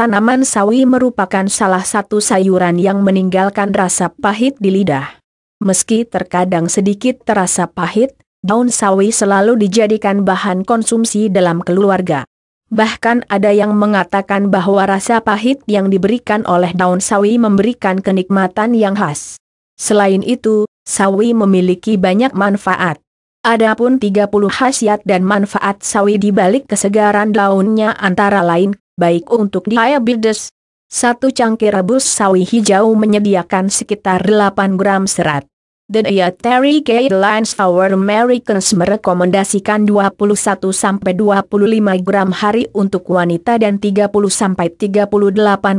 Tanaman sawi merupakan salah satu sayuran yang meninggalkan rasa pahit di lidah. Meski terkadang sedikit terasa pahit, daun sawi selalu dijadikan bahan konsumsi dalam keluarga. Bahkan ada yang mengatakan bahwa rasa pahit yang diberikan oleh daun sawi memberikan kenikmatan yang khas. Selain itu, sawi memiliki banyak manfaat. Adapun 30 khasiat dan manfaat sawi di balik kesegaran daunnya antara lain baik untuk diabetes. Satu cangkir rebus sawi hijau menyediakan sekitar 8 gram serat. The Dietary Guidelines Our Americans merekomendasikan 21-25 gram hari untuk wanita dan 30-38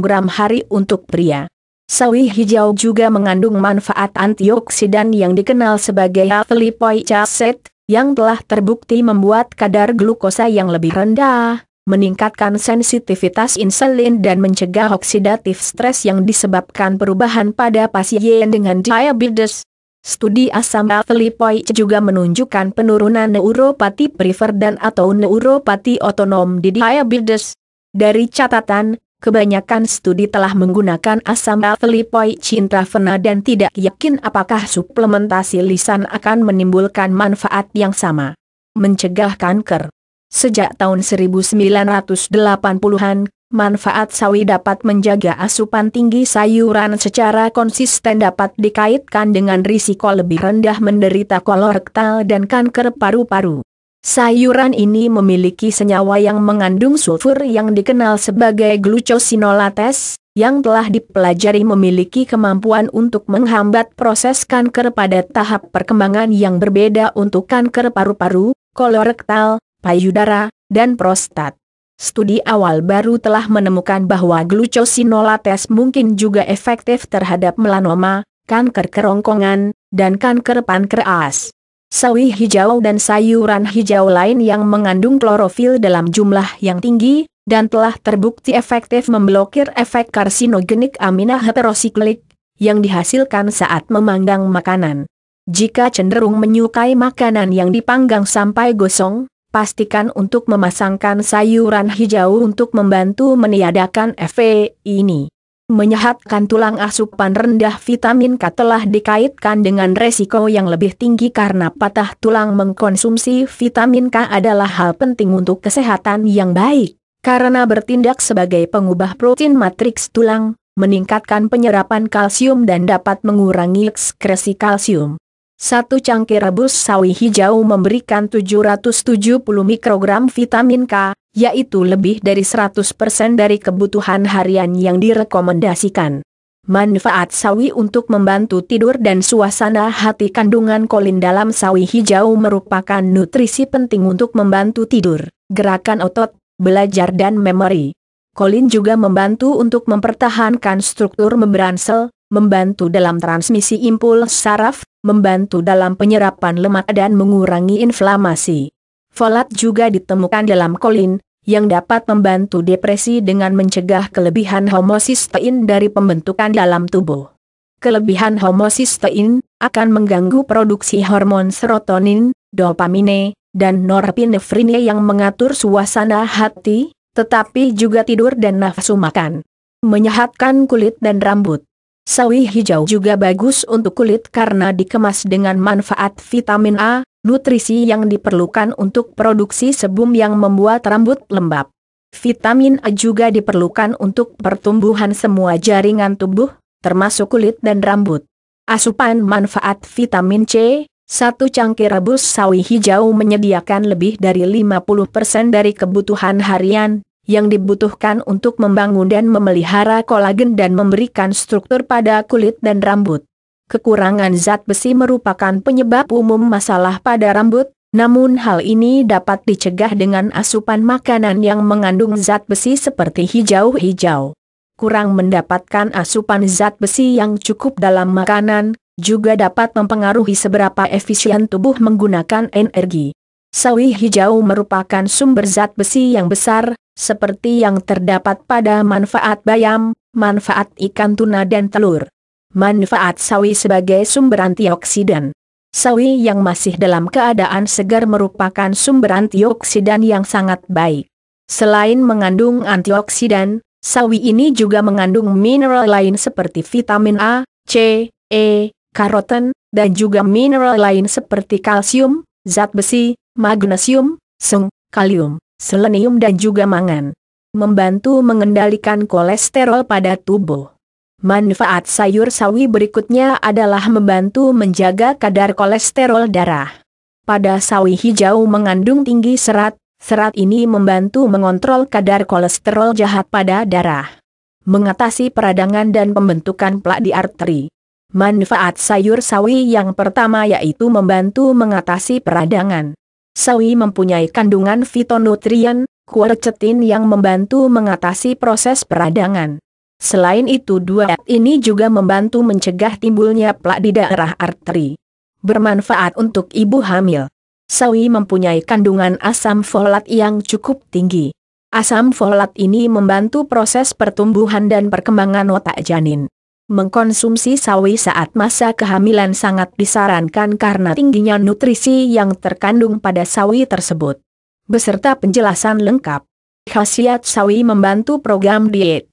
gram hari untuk pria. Sawi hijau juga mengandung manfaat antioksidan yang dikenal sebagai flipoic acid, yang telah terbukti membuat kadar glukosa yang lebih rendah, meningkatkan sensitivitas insulin dan mencegah oksidatif stres yang disebabkan perubahan pada pasien dengan diabetes. Studi asam alfalipoid juga menunjukkan penurunan neuropati prefer dan atau neuropati otonom di diabetes. Dari catatan, Kebanyakan studi telah menggunakan asam alfalipoid intravena dan tidak yakin apakah suplementasi lisan akan menimbulkan manfaat yang sama. Mencegah kanker Sejak tahun 1980-an, manfaat sawi dapat menjaga asupan tinggi sayuran secara konsisten dapat dikaitkan dengan risiko lebih rendah menderita kolorektal dan kanker paru-paru. Sayuran ini memiliki senyawa yang mengandung sulfur yang dikenal sebagai glucosinolates, yang telah dipelajari memiliki kemampuan untuk menghambat proses kanker pada tahap perkembangan yang berbeda untuk kanker paru-paru, kolorektal, payudara, dan prostat. Studi awal baru telah menemukan bahwa glucosinolates mungkin juga efektif terhadap melanoma, kanker kerongkongan, dan kanker pankreas. Sawi hijau dan sayuran hijau lain yang mengandung klorofil dalam jumlah yang tinggi, dan telah terbukti efektif memblokir efek karsinogenik amina heterosiklik, yang dihasilkan saat memanggang makanan. Jika cenderung menyukai makanan yang dipanggang sampai gosong, pastikan untuk memasangkan sayuran hijau untuk membantu meniadakan efek ini. Menyehatkan tulang asupan rendah vitamin K telah dikaitkan dengan resiko yang lebih tinggi karena patah tulang mengkonsumsi vitamin K adalah hal penting untuk kesehatan yang baik. Karena bertindak sebagai pengubah protein matriks tulang, meningkatkan penyerapan kalsium dan dapat mengurangi ekskresi kalsium. Satu cangkir rebus sawi hijau memberikan 770 mikrogram vitamin K, yaitu lebih dari 100% dari kebutuhan harian yang direkomendasikan. Manfaat sawi untuk membantu tidur dan suasana hati kandungan kolin dalam sawi hijau merupakan nutrisi penting untuk membantu tidur, gerakan otot, belajar dan memori. Kolin juga membantu untuk mempertahankan struktur membran sel, membantu dalam transmisi impuls saraf, membantu dalam penyerapan lemak dan mengurangi inflamasi. Folat juga ditemukan dalam kolin, yang dapat membantu depresi dengan mencegah kelebihan homosistein dari pembentukan dalam tubuh. Kelebihan homosistein akan mengganggu produksi hormon serotonin, dopamine, dan norepinefrine yang mengatur suasana hati, tetapi juga tidur dan nafsu makan. Menyehatkan kulit dan rambut. Sawi hijau juga bagus untuk kulit karena dikemas dengan manfaat vitamin A, nutrisi yang diperlukan untuk produksi sebum yang membuat rambut lembab. Vitamin A juga diperlukan untuk pertumbuhan semua jaringan tubuh, termasuk kulit dan rambut. Asupan manfaat vitamin C, satu cangkir rebus sawi hijau menyediakan lebih dari 50% dari kebutuhan harian, yang dibutuhkan untuk membangun dan memelihara kolagen dan memberikan struktur pada kulit dan rambut. Kekurangan zat besi merupakan penyebab umum masalah pada rambut, namun hal ini dapat dicegah dengan asupan makanan yang mengandung zat besi seperti hijau-hijau. Kurang mendapatkan asupan zat besi yang cukup dalam makanan, juga dapat mempengaruhi seberapa efisien tubuh menggunakan energi. Sawi hijau merupakan sumber zat besi yang besar, seperti yang terdapat pada manfaat bayam, manfaat ikan tuna dan telur. Manfaat sawi sebagai sumber antioksidan. Sawi yang masih dalam keadaan segar merupakan sumber antioksidan yang sangat baik. Selain mengandung antioksidan, sawi ini juga mengandung mineral lain seperti vitamin A, C, E, karoten, dan juga mineral lain seperti kalsium, zat besi, magnesium, seng, kalium, selenium dan juga mangan. Membantu mengendalikan kolesterol pada tubuh. Manfaat sayur sawi berikutnya adalah membantu menjaga kadar kolesterol darah. Pada sawi hijau mengandung tinggi serat, serat ini membantu mengontrol kadar kolesterol jahat pada darah. Mengatasi peradangan dan pembentukan plak di arteri. Manfaat sayur sawi yang pertama yaitu membantu mengatasi peradangan sawi mempunyai kandungan fitonutrien, kuercetin yang membantu mengatasi proses peradangan. Selain itu duet ini juga membantu mencegah timbulnya plak di daerah arteri. Bermanfaat untuk ibu hamil. Sawi mempunyai kandungan asam folat yang cukup tinggi. Asam folat ini membantu proses pertumbuhan dan perkembangan otak janin. Mengkonsumsi sawi saat masa kehamilan sangat disarankan karena tingginya nutrisi yang terkandung pada sawi tersebut. Beserta penjelasan lengkap. Khasiat sawi membantu program diet.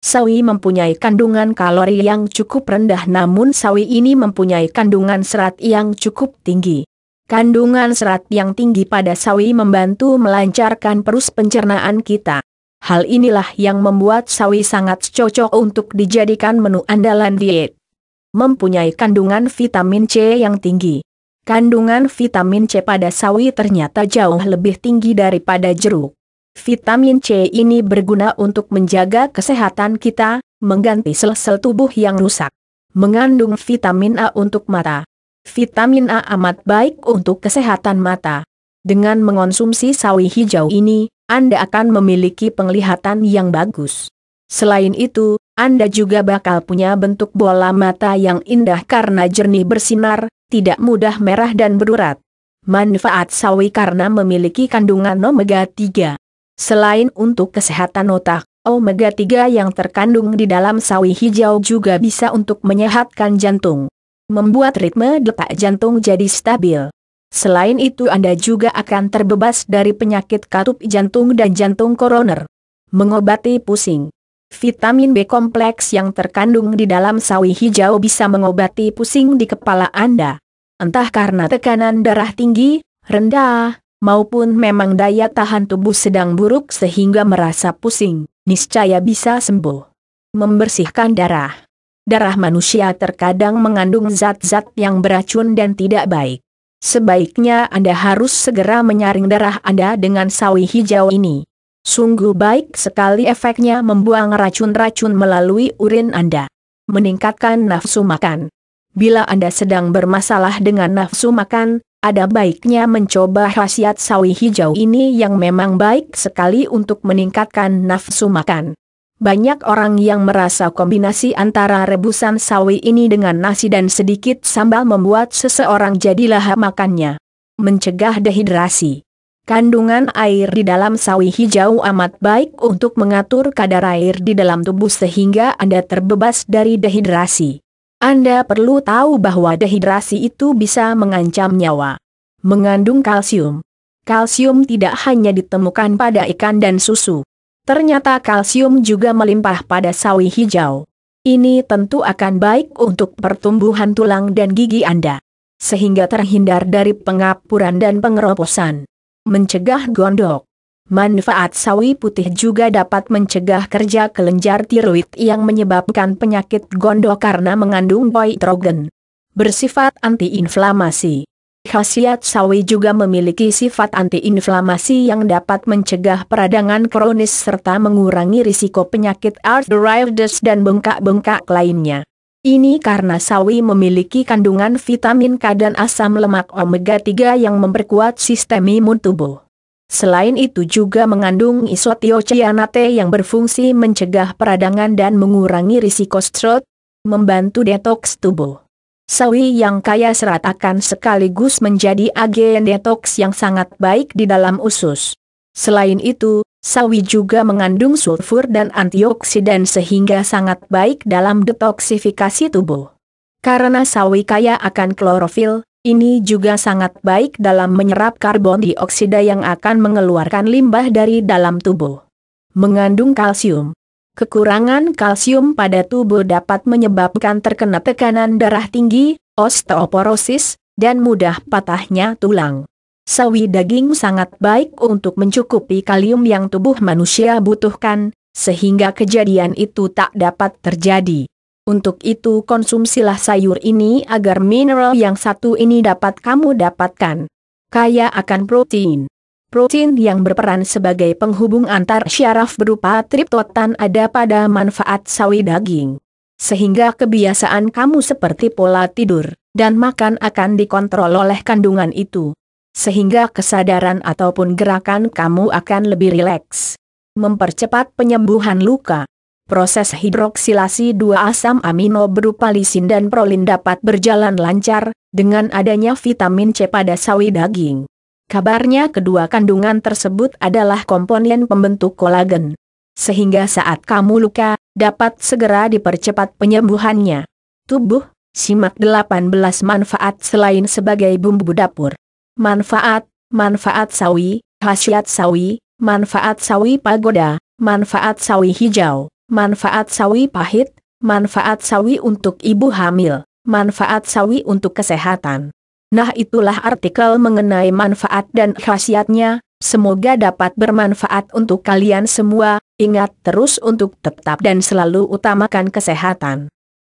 Sawi mempunyai kandungan kalori yang cukup rendah namun sawi ini mempunyai kandungan serat yang cukup tinggi. Kandungan serat yang tinggi pada sawi membantu melancarkan perus pencernaan kita. Hal inilah yang membuat sawi sangat cocok untuk dijadikan menu andalan diet. Mempunyai kandungan vitamin C yang tinggi. Kandungan vitamin C pada sawi ternyata jauh lebih tinggi daripada jeruk. Vitamin C ini berguna untuk menjaga kesehatan kita, mengganti sel-sel tubuh yang rusak. Mengandung vitamin A untuk mata. Vitamin A amat baik untuk kesehatan mata. Dengan mengonsumsi sawi hijau ini, Anda akan memiliki penglihatan yang bagus. Selain itu, Anda juga bakal punya bentuk bola mata yang indah karena jernih bersinar, tidak mudah merah dan berurat. Manfaat sawi karena memiliki kandungan omega 3. Selain untuk kesehatan otak, omega 3 yang terkandung di dalam sawi hijau juga bisa untuk menyehatkan jantung. Membuat ritme detak jantung jadi stabil. Selain itu Anda juga akan terbebas dari penyakit katup jantung dan jantung koroner. Mengobati pusing. Vitamin B kompleks yang terkandung di dalam sawi hijau bisa mengobati pusing di kepala Anda. Entah karena tekanan darah tinggi, rendah, maupun memang daya tahan tubuh sedang buruk sehingga merasa pusing, niscaya bisa sembuh. Membersihkan darah. Darah manusia terkadang mengandung zat-zat yang beracun dan tidak baik. Sebaiknya Anda harus segera menyaring darah Anda dengan sawi hijau ini. Sungguh baik sekali efeknya membuang racun-racun melalui urin Anda. Meningkatkan nafsu makan. Bila Anda sedang bermasalah dengan nafsu makan, ada baiknya mencoba khasiat sawi hijau ini yang memang baik sekali untuk meningkatkan nafsu makan. Banyak orang yang merasa kombinasi antara rebusan sawi ini dengan nasi dan sedikit sambal membuat seseorang jadi lahap makannya. Mencegah dehidrasi. Kandungan air di dalam sawi hijau amat baik untuk mengatur kadar air di dalam tubuh sehingga Anda terbebas dari dehidrasi. Anda perlu tahu bahwa dehidrasi itu bisa mengancam nyawa. Mengandung kalsium. Kalsium tidak hanya ditemukan pada ikan dan susu. Ternyata kalsium juga melimpah pada sawi hijau. Ini tentu akan baik untuk pertumbuhan tulang dan gigi Anda. Sehingga terhindar dari pengapuran dan pengeroposan. Mencegah gondok. Manfaat sawi putih juga dapat mencegah kerja kelenjar tiroid yang menyebabkan penyakit gondok karena mengandung poitrogen. Bersifat antiinflamasi. Khasiat sawi juga memiliki sifat antiinflamasi yang dapat mencegah peradangan kronis serta mengurangi risiko penyakit arthritis dan bengkak-bengkak lainnya. Ini karena sawi memiliki kandungan vitamin K dan asam lemak omega 3 yang memperkuat sistem imun tubuh. Selain itu juga mengandung isotiocyanate yang berfungsi mencegah peradangan dan mengurangi risiko stroke, membantu detoks tubuh. Sawi yang kaya serat akan sekaligus menjadi agen detoks yang sangat baik di dalam usus. Selain itu, sawi juga mengandung sulfur dan antioksidan sehingga sangat baik dalam detoksifikasi tubuh. Karena sawi kaya akan klorofil, ini juga sangat baik dalam menyerap karbon dioksida yang akan mengeluarkan limbah dari dalam tubuh. Mengandung kalsium, Kekurangan kalsium pada tubuh dapat menyebabkan terkena tekanan darah tinggi, osteoporosis, dan mudah patahnya tulang. Sawi daging sangat baik untuk mencukupi kalium yang tubuh manusia butuhkan, sehingga kejadian itu tak dapat terjadi. Untuk itu konsumsilah sayur ini agar mineral yang satu ini dapat kamu dapatkan. Kaya akan protein. Protein yang berperan sebagai penghubung antar syaraf berupa triptotan ada pada manfaat sawi daging. Sehingga kebiasaan kamu seperti pola tidur dan makan akan dikontrol oleh kandungan itu. Sehingga kesadaran ataupun gerakan kamu akan lebih rileks. Mempercepat penyembuhan luka. Proses hidroksilasi dua asam amino berupa lisin dan prolin dapat berjalan lancar, dengan adanya vitamin C pada sawi daging. Kabarnya kedua kandungan tersebut adalah komponen pembentuk kolagen. Sehingga saat kamu luka, dapat segera dipercepat penyembuhannya. Tubuh, simak 18 manfaat selain sebagai bumbu dapur. Manfaat, manfaat sawi, khasiat sawi, manfaat sawi pagoda, manfaat sawi hijau, manfaat sawi pahit, manfaat sawi untuk ibu hamil, manfaat sawi untuk kesehatan, Nah itulah artikel mengenai manfaat dan khasiatnya, semoga dapat bermanfaat untuk kalian semua, ingat terus untuk tetap dan selalu utamakan kesehatan.